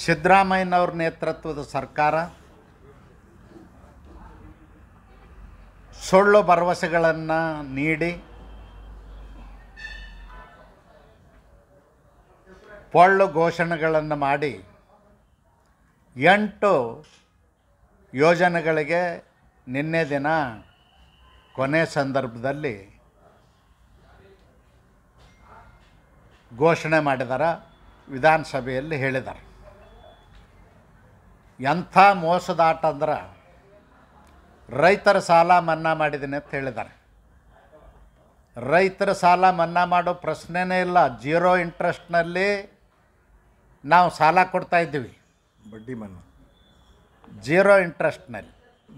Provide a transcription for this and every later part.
ಸಿದ್ದರಾಮಯ್ಯನವ್ರ ನೇತೃತ್ವದ ಸರ್ಕಾರ ಸುಳ್ಳು ಭರವಸೆಗಳನ್ನು ನೀಡಿ ಪೊಳ್ಳು ಘೋಷಣೆಗಳನ್ನು ಮಾಡಿ ಎಂಟು ಯೋಜನೆಗಳಿಗೆ ನಿನ್ನೆ ದಿನ ಕೊನೆ ಸಂದರ್ಭದಲ್ಲಿ ಘೋಷಣೆ ಮಾಡಿದಾರ ವಿಧಾನಸಭೆಯಲ್ಲಿ ಹೇಳಿದ್ದಾರೆ ಎಂಥ ಮೋಸದಾಟ ಅಂದ್ರೆ ರೈತರ ಸಾಲ ಮನ್ನಾ ಮಾಡಿದ್ದೀನಿ ಅಂತ ಹೇಳಿದ್ದಾರೆ ರೈತರ ಸಾಲ ಮನ್ನಾ ಮಾಡೋ ಪ್ರಶ್ನೆನೇ ಇಲ್ಲ ಜೀರೋ ಇಂಟ್ರೆಸ್ಟ್ನಲ್ಲಿ ನಾವು ಸಾಲ ಕೊಡ್ತಾ ಇದ್ದೀವಿ ಬಡ್ಡಿ ಮನ್ನಾ ಜೀರೋ ಇಂಟ್ರೆಸ್ಟ್ನಲ್ಲಿ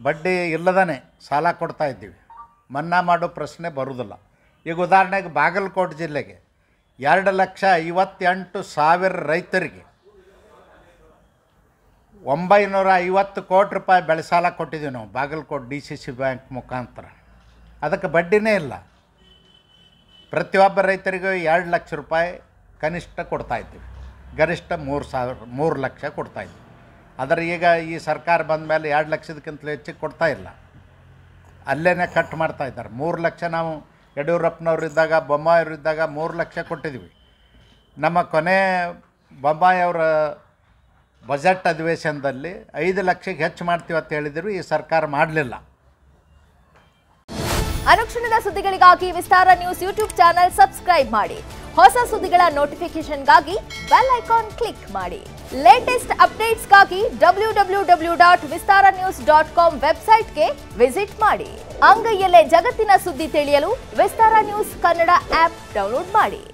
ಬಡ್ಡಿ ಇಲ್ಲದೇ ಸಾಲ ಕೊಡ್ತಾ ಇದ್ದೀವಿ ಮನ್ನಾ ಮಾಡೋ ಪ್ರಶ್ನೆ ಬರೋದಿಲ್ಲ ಈಗ ಉದಾಹರಣೆಗೆ ಬಾಗಲಕೋಟೆ ಜಿಲ್ಲೆಗೆ ಎರಡು ಲಕ್ಷ ಐವತ್ತೆಂಟು ಸಾವಿರ ರೈತರಿಗೆ ಒಂಬೈನೂರ ಐವತ್ತು ಕೋಟಿ ರೂಪಾಯಿ ಬೆಳೆ ಸಾಲ ಕೊಟ್ಟಿದ್ದೀವಿ ನಾವು Bagalkote D C C bank ಮುಖಾಂತರ ಅದಕ್ಕೆ ಬಡ್ಡಿನೇ ಇಲ್ಲ ಪ್ರತಿಯೊಬ್ಬ ರೈತರಿಗೂ ಎರಡು ಲಕ್ಷ ರೂಪಾಯಿ ಕನಿಷ್ಠ ಕೊಡ್ತಾಯಿದ್ದೀವಿ ಗರಿಷ್ಠ ಮೂರು ಸಾವಿರ ಮೂರು ಲಕ್ಷ ಕೊಡ್ತಾಯಿದ್ವಿ ಆದರೆ ಈಗ ಈ ಸರ್ಕಾರ ಬಂದ ಮೇಲೆ ಎರಡು ಲಕ್ಷದಕ್ಕಿಂತಲೂ ಹೆಚ್ಚಿಗೆ ಕೊಡ್ತಾ ಇಲ್ಲ ಅಲ್ಲೇ ಕಟ್ ಮಾಡ್ತಾ ಇದ್ದಾರೆ ಮೂರು ಲಕ್ಷ ನಾವು ಯಡಿಯೂರಪ್ಪನವ್ರು ಇದ್ದಾಗ ಬೊಮ್ಮಾಯಿಯವ್ರು ಇದ್ದಾಗ ಮೂರು ಲಕ್ಷ ಕೊಟ್ಟಿದ್ವಿ ನಮ್ಮ ಕೊನೆ ಬೊಮ್ಮಾಯಿಯವರ ಬಜೆಟ್ ಅಧಿವೇಶನದಲ್ಲಿ ಐದು ಲಕ್ಷಕ್ಕೆ ಹೆಚ್ಚು ಮಾಡ್ತೀವಿ ಅಂತ ಹೇಳಿದರು ಈ ಸರ್ಕಾರ ಮಾಡಲಿಲ್ಲ ಅನುಕ್ಷಣದ ಸುದ್ದಿಗಳಿಗಾಗಿ Vistara news YouTube channel subscribe ಮಾಡಿ ಹೊಸ ಸುದ್ದಿಗಳ ನೋಟಿಫಿಕೇಶನ್ಗಾಗಿ ಬೆಲ್ ಐಕಾನ್ ಕ್ಲಿಕ್ ಮಾಡಿ ಲೇಟೆಸ್ಟ್ ಅಪ್ಡೇಟ್ಸ್ಗಾಗಿ W W W dot Vistara news dot com ವೆಬ್ಸೈಟ್ಗೆ ವಿಸಿಟ್ ಮಾಡಿ ಅಂಗೈಯಲ್ಲೇ ಜಗತ್ತಿನ ಸುದ್ದಿ ತಿಳಿಯಲು Vistara news Kannada app download ಮಾಡಿ